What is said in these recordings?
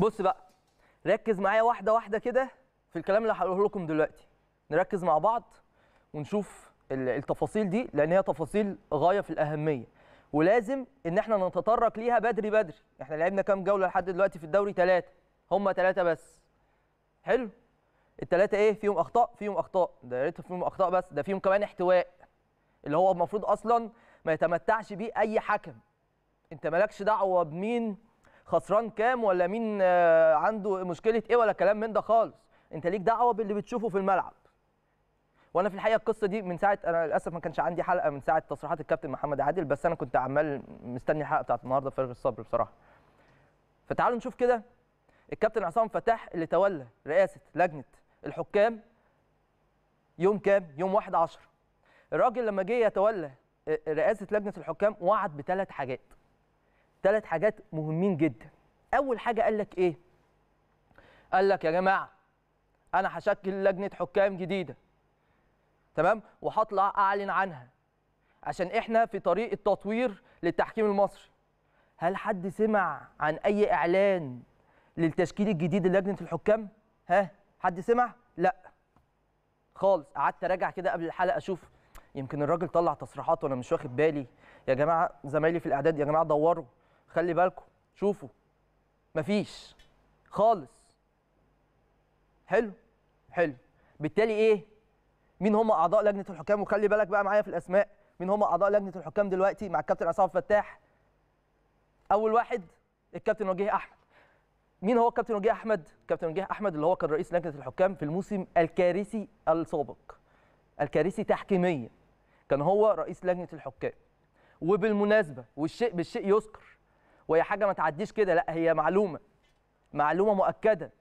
بص بقى ركز معايا واحده واحده كده في الكلام اللي هقوله لكم دلوقتي نركز مع بعض ونشوف التفاصيل دي لان هي تفاصيل غايه في الاهميه ولازم ان احنا نتطرق ليها بدري بدري احنا لعبنا كام جوله لحد دلوقتي في الدوري ثلاثه هم ثلاثه بس حلو الثلاثه ايه فيهم اخطاء فيهم اخطاء ده يا ريت فيهم اخطاء بس ده فيهم كمان احتواء اللي هو المفروض اصلا ما يتمتعش بيه اي حكم انت مالكش دعوه بمين خسران كام ولا مين آه، عنده مشكله ايه ولا كلام من ده خالص انت ليك دعوه باللي بتشوفه في الملعب وانا في الحقيقه القصه دي من ساعه انا للاسف ما كانش عندي حلقه من ساعه تصريحات الكابتن محمد عادل بس انا كنت عمال مستني الحلقه بتاعت النهارده في الصبر بصراحه فتعالوا نشوف كده الكابتن عصام فتاح اللي تولى رئاسه لجنه الحكام يوم كام يوم 1 10 الراجل لما جه يتولى آه، رئاسه لجنه الحكام وعد بثلاث حاجات ثلاث حاجات مهمين جدا اول حاجه قال لك ايه قال لك يا جماعه انا هشكل لجنه حكام جديده تمام وهطلع اعلن عنها عشان احنا في طريق التطوير للتحكيم المصري هل حد سمع عن اي اعلان للتشكيل الجديد للجنه الحكام ها حد سمع لا خالص قعدت اراجع كده قبل الحلقه اشوف يمكن الراجل طلع تصريحات وانا مش واخد بالي يا جماعه زمايلي في الاعداد يا جماعه دوروا خلي بالكم شوفوا مفيش خالص حلو حلو بالتالي ايه مين هم اعضاء لجنه الحكام وخلي بالك بقى معايا في الاسماء مين هم اعضاء لجنه الحكام دلوقتي مع الكابتن عصام فتاح اول واحد الكابتن وجيه احمد مين هو الكابتن وجيه احمد الكابتن وجيه احمد اللي هو كان رئيس لجنه الحكام في الموسم الكارثي السابق الكارثي تحكيميا كان هو رئيس لجنه الحكام وبالمناسبه والشيء بالشيء يذكر وهي حاجه ما تعديش كده لا هي معلومه معلومه مؤكده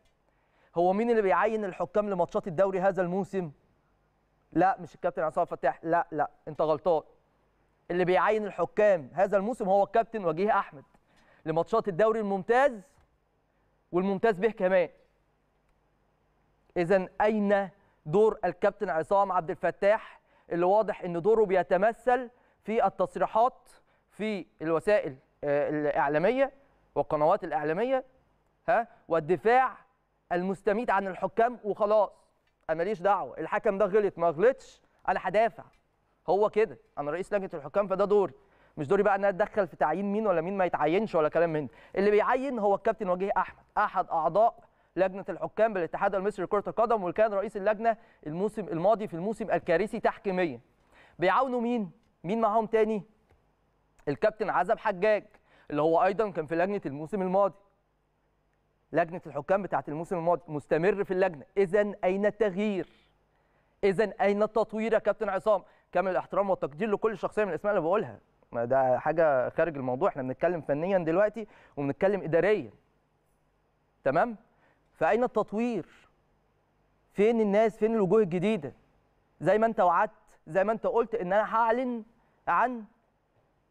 هو مين اللي بيعين الحكام لماتشات الدوري هذا الموسم لا مش الكابتن عصام فتاح لا لا انت غلطان اللي بيعين الحكام هذا الموسم هو الكابتن وجيه احمد لماتشات الدوري الممتاز والممتاز به كمان اذا اين دور الكابتن عصام عبد الفتاح اللي واضح ان دوره بيتمثل في التصريحات في الوسائل الاعلاميه والقنوات الاعلاميه ها والدفاع المستميت عن الحكام وخلاص انا ماليش دعوه الحكم ده غلط ما غلطش انا هدافع هو كده انا رئيس لجنه الحكام فده دوري مش دوري بقى ان انا اتدخل في تعيين مين ولا مين ما يتعينش ولا كلام من ده اللي بيعين هو الكابتن وجيه احمد احد اعضاء لجنه الحكام بالاتحاد المصري لكره القدم وكان رئيس اللجنه الموسم الماضي في الموسم الكارثي تحكيميا بيعاونوا مين مين معاهم تاني الكابتن عزب حجاج اللي هو ايضا كان في لجنه الموسم الماضي لجنه الحكام بتاعه الموسم الماضي مستمر في اللجنه اذا اين التغيير اذا اين التطوير يا كابتن عصام كامل الاحترام والتقدير لكل شخصيه من الاسماء اللي بقولها ما ده حاجه خارج الموضوع احنا بنتكلم فنيا دلوقتي وبنتكلم اداريا تمام فاين التطوير فين الناس فين الوجوه الجديده زي ما انت وعدت زي ما انت قلت ان انا هعلن عن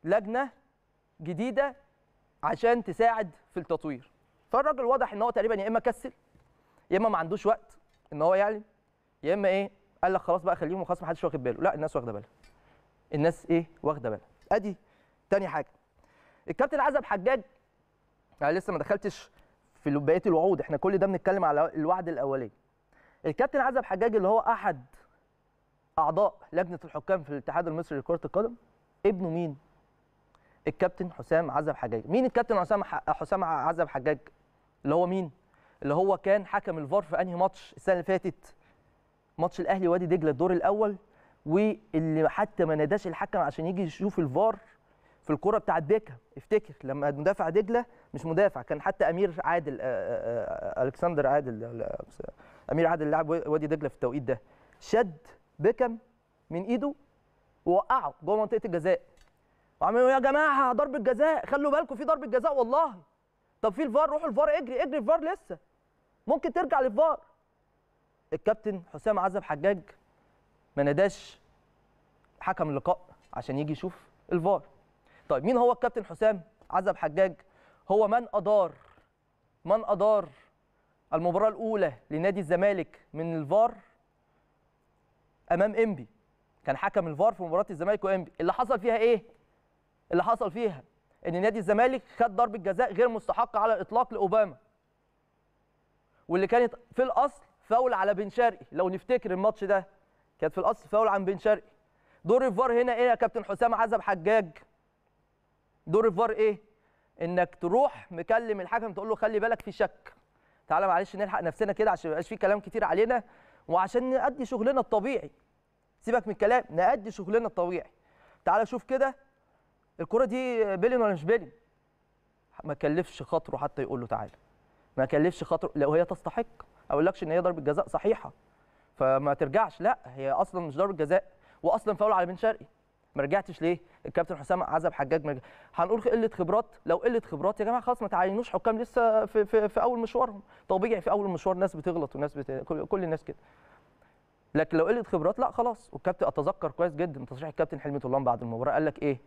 لجنه جديده عشان تساعد في التطوير فالراجل واضح ان هو تقريبا يا اما كسل يا اما ما عندوش وقت ان هو يعلم يا اما ايه قال لك خلاص بقى خليهم وخلاص ما حدش واخد باله لا الناس واخده بالها الناس ايه واخده بالها ادي تاني حاجه الكابتن عزب حجاج انا لسه ما دخلتش في بقيه الوعود احنا كل ده بنتكلم على الوعد الاولاني الكابتن عزب حجاج اللي هو احد اعضاء لجنه الحكام في الاتحاد المصري لكره القدم ابنه مين الكابتن حسام عزب حجاج مين الكابتن حسام حسام عزب حجاج اللي هو مين اللي هو كان حكم الفار في انهي ماتش السنه اللي فاتت ماتش الاهلي وادي دجله الدور الاول واللي حتى ما ناداش الحكم عشان يجي يشوف الفار في الكره بتاعت بيكا افتكر لما مدافع دجله مش مدافع كان حتى امير عادل آه، آه، آه، الكسندر عادل امير عادل لاعب وادي دجله في التوقيت ده شد بيكم من ايده ووقعه جوه منطقه الجزاء وعملوا إيه يا جماعه ضربه جزاء خلوا بالكم في ضربه جزاء والله طب في الفار روحوا الفار اجري اجري الفار لسه ممكن ترجع للفار الكابتن حسام عزب حجاج ما ناداش حكم اللقاء عشان يجي يشوف الفار طيب مين هو الكابتن حسام عزب حجاج هو من ادار من ادار المباراه الاولى لنادي الزمالك من الفار امام انبي كان حكم الفار في مباراه الزمالك وانبي اللي حصل فيها ايه اللي حصل فيها ان نادي الزمالك خد ضربه جزاء غير مستحقه على الاطلاق لاوباما واللي كانت في الاصل فاول على بن شرقي لو نفتكر الماتش ده كانت في الاصل فاول عن بن شرقي دور الفار هنا ايه يا كابتن حسام عزب حجاج دور الفار ايه انك تروح مكلم الحكم تقول له خلي بالك في شك تعالى معلش نلحق نفسنا كده عشان ما يبقاش في كلام كتير علينا وعشان نأدي شغلنا الطبيعي سيبك من الكلام نأدي شغلنا الطبيعي تعالى شوف كده الكره دي بيلين ولا مش بيلين ما كلفش خاطره حتى يقول له تعالى ما كلفش خاطره لو هي تستحق اقول لكش ان هي ضربه جزاء صحيحه فما ترجعش لا هي اصلا مش ضربه جزاء واصلا فاول على بن شرقي ما رجعتش ليه الكابتن حسام عزب حجاج مرجع. هنقول قله خبرات لو قله خبرات يا جماعه خلاص ما تعينوش حكام لسه في, في, في اول مشوارهم طبيعي في اول مشوار ناس بتغلط وناس بت... كل, الناس كده لكن لو قله خبرات لا خلاص والكابتن اتذكر كويس جدا تصريح الكابتن حلمي طولان بعد المباراه قال لك ايه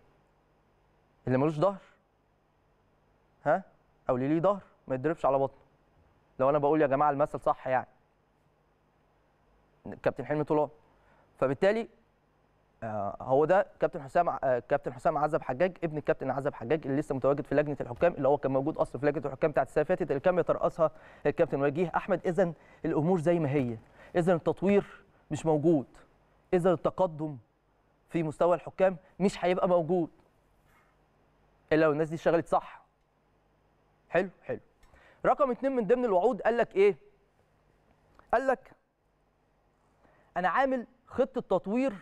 اللي ملوش ظهر ها او اللي ليه ظهر ما يتضربش على بطنه لو انا بقول يا جماعه المثل صح يعني كابتن حلمي طلال فبالتالي آه، هو ده كابتن حسام آه، كابتن حسام عزب حجاج ابن الكابتن عزب حجاج اللي لسه متواجد في لجنه الحكام اللي هو كان موجود اصلا في لجنه الحكام بتاعت السنه فاتت اللي كان بيترأسها الكابتن وجيه احمد اذا الامور زي ما هي اذا التطوير مش موجود اذا التقدم في مستوى الحكام مش هيبقى موجود الا لو الناس دي اشتغلت صح حلو حلو رقم اتنين من ضمن الوعود قال لك ايه قال لك انا عامل خطه تطوير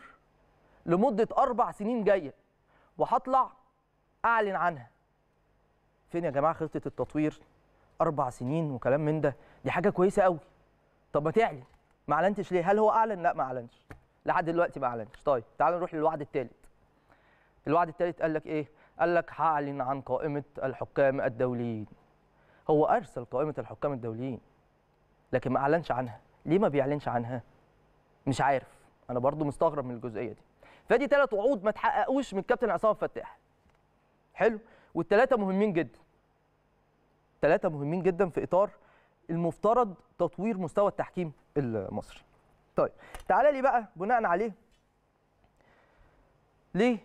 لمده اربع سنين جايه وهطلع اعلن عنها فين يا جماعه خطه التطوير اربع سنين وكلام من ده دي حاجه كويسه قوي طب ما تعلن ما اعلنتش ليه هل هو اعلن لا ما اعلنش لحد دلوقتي ما اعلنش طيب تعال نروح للوعد الثالث الوعد الثالث قال لك ايه قال لك هعلن عن قائمه الحكام الدوليين هو ارسل قائمه الحكام الدوليين لكن ما اعلنش عنها ليه ما بيعلنش عنها مش عارف انا برضو مستغرب من الجزئيه دي فدي ثلاث وعود ما تحققوش من كابتن عصام فتاح حلو والثلاثه مهمين جدا ثلاثه مهمين جدا في اطار المفترض تطوير مستوى التحكيم المصري طيب تعالى لي بقى بناء عليه ليه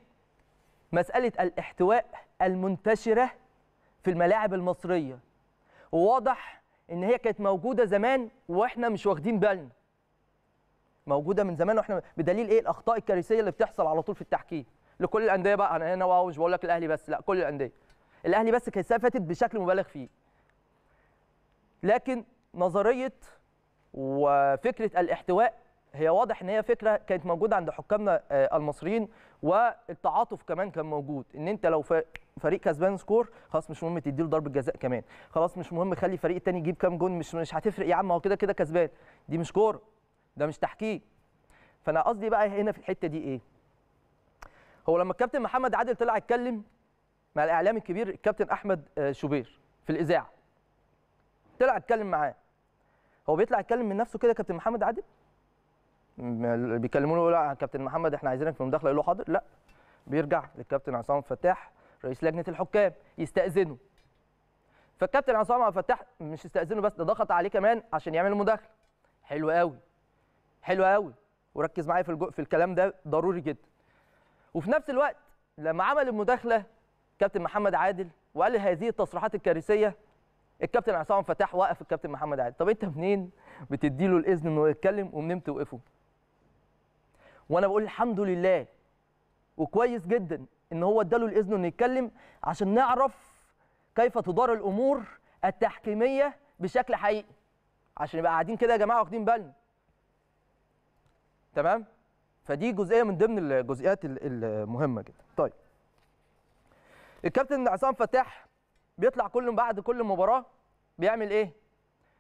مسألة الاحتواء المنتشرة في الملاعب المصرية وواضح إن هي كانت موجودة زمان وإحنا مش واخدين بالنا موجودة من زمان وإحنا بدليل إيه الأخطاء الكارثية اللي بتحصل على طول في التحكيم لكل الأندية بقى أنا هنا واو مش بقول لك الأهلي بس لا كل الأندية الأهلي بس كانت فاتت بشكل مبالغ فيه لكن نظرية وفكرة الاحتواء هي واضح ان هي فكره كانت موجوده عند حكامنا آه، المصريين والتعاطف كمان كان موجود ان انت لو فريق كسبان سكور خلاص مش مهم تديله ضربه جزاء كمان خلاص مش مهم خلي الفريق الثاني يجيب كام جون مش مش هتفرق يا عم هو كده كده كسبان دي مش كوره ده مش تحكيم فانا قصدي بقى هنا في الحته دي ايه هو لما الكابتن محمد عادل طلع اتكلم مع الاعلام الكبير الكابتن احمد آه، شوبير في الاذاعه طلع اتكلم معاه هو بيطلع يتكلم من نفسه كده كابتن محمد عادل بيكلموا له لا كابتن محمد احنا عايزينك في المداخله يقول له حاضر لا بيرجع للكابتن عصام فتاح رئيس لجنه الحكام يستاذنه فالكابتن عصام فتاح مش استاذنه بس ده ضغط عليه كمان عشان يعمل مداخله حلو قوي حلو قوي وركز معايا في في الكلام ده ضروري جدا وفي نفس الوقت لما عمل المداخله كابتن محمد عادل وقال هذه التصريحات الكارثيه الكابتن عصام فتاح وقف الكابتن محمد عادل طب انت منين بتدي له الاذن انه يتكلم ومنين توقفه وانا بقول الحمد لله وكويس جدا ان هو اداله الاذن انه يتكلم عشان نعرف كيف تدار الامور التحكيميه بشكل حقيقي عشان نبقى قاعدين كده يا جماعه واخدين بالنا تمام فدي جزئيه من ضمن الجزئيات المهمه جدا طيب الكابتن عصام فتاح بيطلع كل بعد كل مباراه بيعمل ايه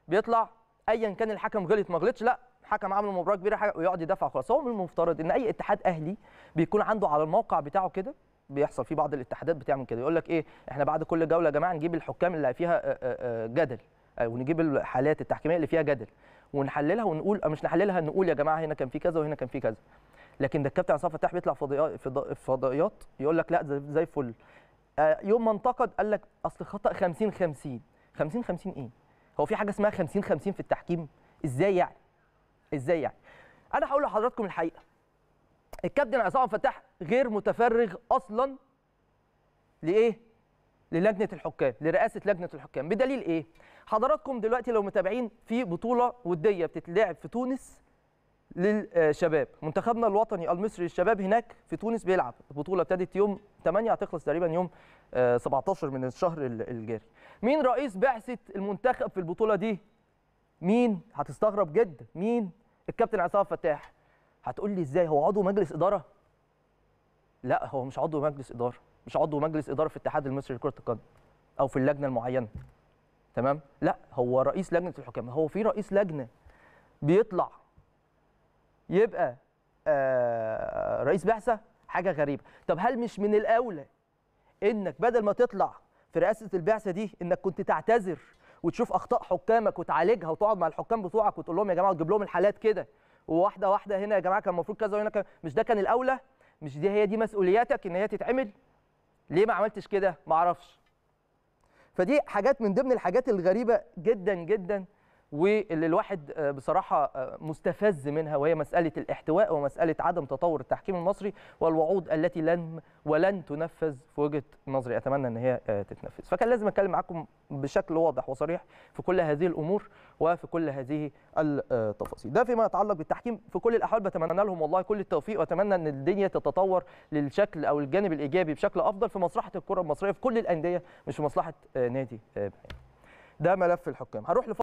بيطلع ايا كان الحكم غلط ما غلطش لا حكم عمل مباراه كبيره ويقعد يدافع خلاص هو من المفترض ان اي اتحاد اهلي بيكون عنده على الموقع بتاعه كده بيحصل في بعض الاتحادات بتعمل كده يقول لك ايه احنا بعد كل جوله يا جماعه نجيب الحكام اللي فيها آه، آه، آه، جدل ونجيب الحالات التحكيميه اللي فيها جدل ونحللها ونقول مش نحللها نقول يا جماعه هنا كان في كذا وهنا كان في كذا لكن ده الكابتن عصام فتاح بيطلع فضائيات يقول لك لا زي الفل يوم ما انتقد قال لك اصل خطا 50 50 50 50 ايه هو في حاجه اسمها 50 50 في التحكيم ازاي يعني ازاي يعني انا هقول لحضراتكم الحقيقه الكابتن عصام فتح غير متفرغ اصلا لايه للجنه الحكام لرئاسه لجنه الحكام بدليل ايه حضراتكم دلوقتي لو متابعين في بطوله وديه بتتلعب في تونس للشباب منتخبنا الوطني المصري للشباب هناك في تونس بيلعب البطوله ابتدت يوم 8 هتخلص تقريبا يوم 17 آه، من الشهر الجاري مين رئيس بعثه المنتخب في البطوله دي مين هتستغرب جدا مين الكابتن عصام فتاح هتقول لي ازاي هو عضو مجلس اداره لا هو مش عضو مجلس اداره مش عضو مجلس اداره في الاتحاد المصري لكره القدم او في اللجنه المعينه تمام لا هو رئيس لجنه الحكام هو في رئيس لجنه بيطلع يبقى آه رئيس بعثه حاجه غريبه طب هل مش من الاولى انك بدل ما تطلع في رئاسه البعثه دي انك كنت تعتذر وتشوف اخطاء حكامك وتعالجها وتقعد مع الحكام بتوعك وتقول لهم يا جماعه وتجيب لهم الحالات كده وواحده واحده هنا يا جماعه كان المفروض كذا وهنا كان مش ده كان الاولى مش دي هي دي مسؤولياتك ان هي تتعمل ليه ما عملتش كده ما اعرفش فدي حاجات من ضمن الحاجات الغريبه جدا جدا واللي الواحد آه، بصراحه آه، مستفز منها وهي مساله الاحتواء ومساله عدم تطور التحكيم المصري والوعود التي لن ولن تنفذ في وجهه نظري اتمنى ان هي آه، تتنفذ فكان لازم اتكلم معاكم بشكل واضح وصريح في كل هذه الامور وفي كل هذه التفاصيل ده فيما يتعلق بالتحكيم في كل الاحوال بتمنى لهم والله كل التوفيق واتمنى ان الدنيا تتطور للشكل او الجانب الايجابي بشكل افضل في مصلحه الكره المصريه في كل الانديه مش في مصلحه نادي ده ملف الحكام هروح